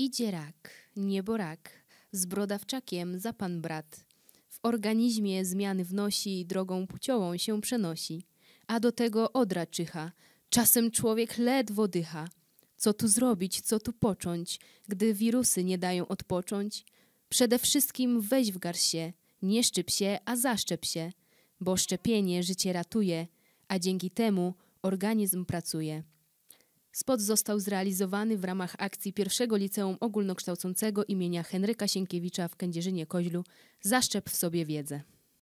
Idzie rak, nieborak, z brodawczakiem za pan brat. W organizmie zmiany wnosi, drogą płciową się przenosi. A do tego odra czyha, czasem człowiek ledwo dycha. Co tu zrobić, co tu począć, gdy wirusy nie dają odpocząć? Przede wszystkim weź w się, nie szczyp się, a zaszczep się, bo szczepienie życie ratuje, a dzięki temu organizm pracuje. Spot został zrealizowany w ramach akcji pierwszego liceum ogólnokształcącego imienia Henryka Sienkiewicza w Kędzierzynie-Koźlu Zaszczep w sobie wiedzę.